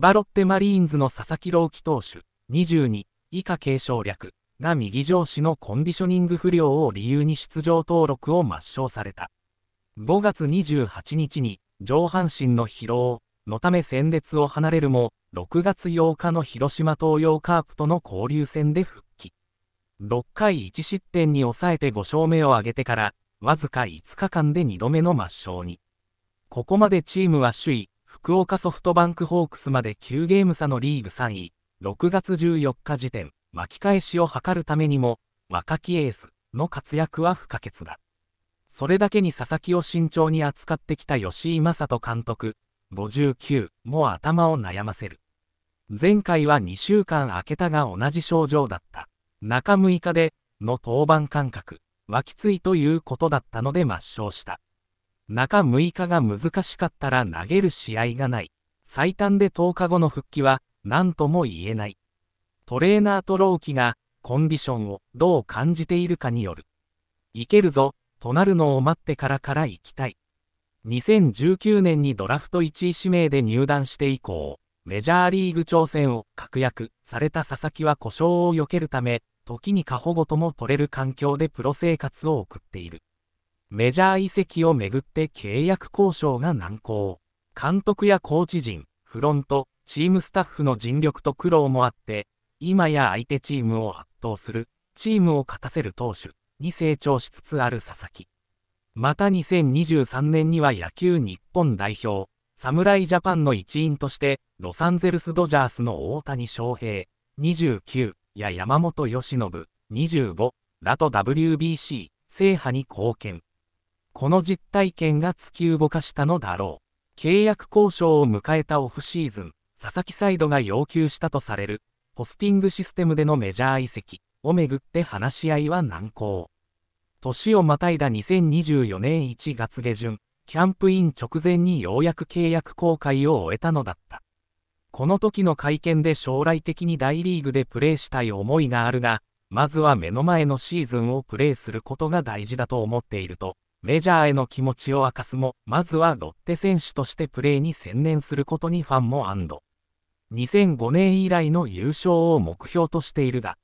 葉ロッテマリーンズの佐々木朗希投手、22以下継承略が右上司のコンディショニング不良を理由に出場登録を抹消された。5月28日に上半身の疲労のため戦列を離れるも、6月8日の広島東洋カープとの交流戦で復帰。6回1失点に抑えて5勝目を挙げてから、わずか5日間で2度目の抹消に。ここまでチームは首位、福岡ソフトバンクホークスまで9ゲーム差のリーグ3位、6月14日時点、巻き返しを図るためにも、若きエースの活躍は不可欠だ。それだけに佐々木を慎重に扱ってきた吉井正人監督、59も頭を悩ませる。前回は2週間空けたが同じ症状だった。中6日で、の登板間隔、はきついということだったので抹消した。中6日が難しかったら投げる試合がない。最短で10日後の復帰は何とも言えない。トレーナーと朗希がコンディションをどう感じているかによる。いけるぞ、となるのを待ってからから行きたい。2019年にドラフト1位指名で入団して以降、メジャーリーグ挑戦を確約された佐々木は故障を避けるため、時に過保護とも取れる環境でプロ生活を送っている。メジャー移籍をめぐって契約交渉が難航。監督やコーチ陣、フロント、チームスタッフの尽力と苦労もあって、今や相手チームを圧倒する、チームを勝たせる投手に成長しつつある佐々木。また2023年には野球日本代表、侍ジャパンの一員として、ロサンゼルス・ドジャースの大谷翔平、29や山本由伸、25らと WBC 制覇に貢献。この実体験が突き動かしたのだろう。契約交渉を迎えたオフシーズン、佐々木サイドが要求したとされる、ポスティングシステムでのメジャー移籍をめぐって話し合いは難航。年をまたいだ2024年1月下旬、キャンプイン直前にようやく契約公開を終えたのだった。この時の会見で将来的に大リーグでプレーしたい思いがあるが、まずは目の前のシーズンをプレーすることが大事だと思っているとメジャーへの気持ちを明かすも、まずはロッテ選手としてプレーに専念することにファンも安堵。2005年以来の優勝を目標としているが、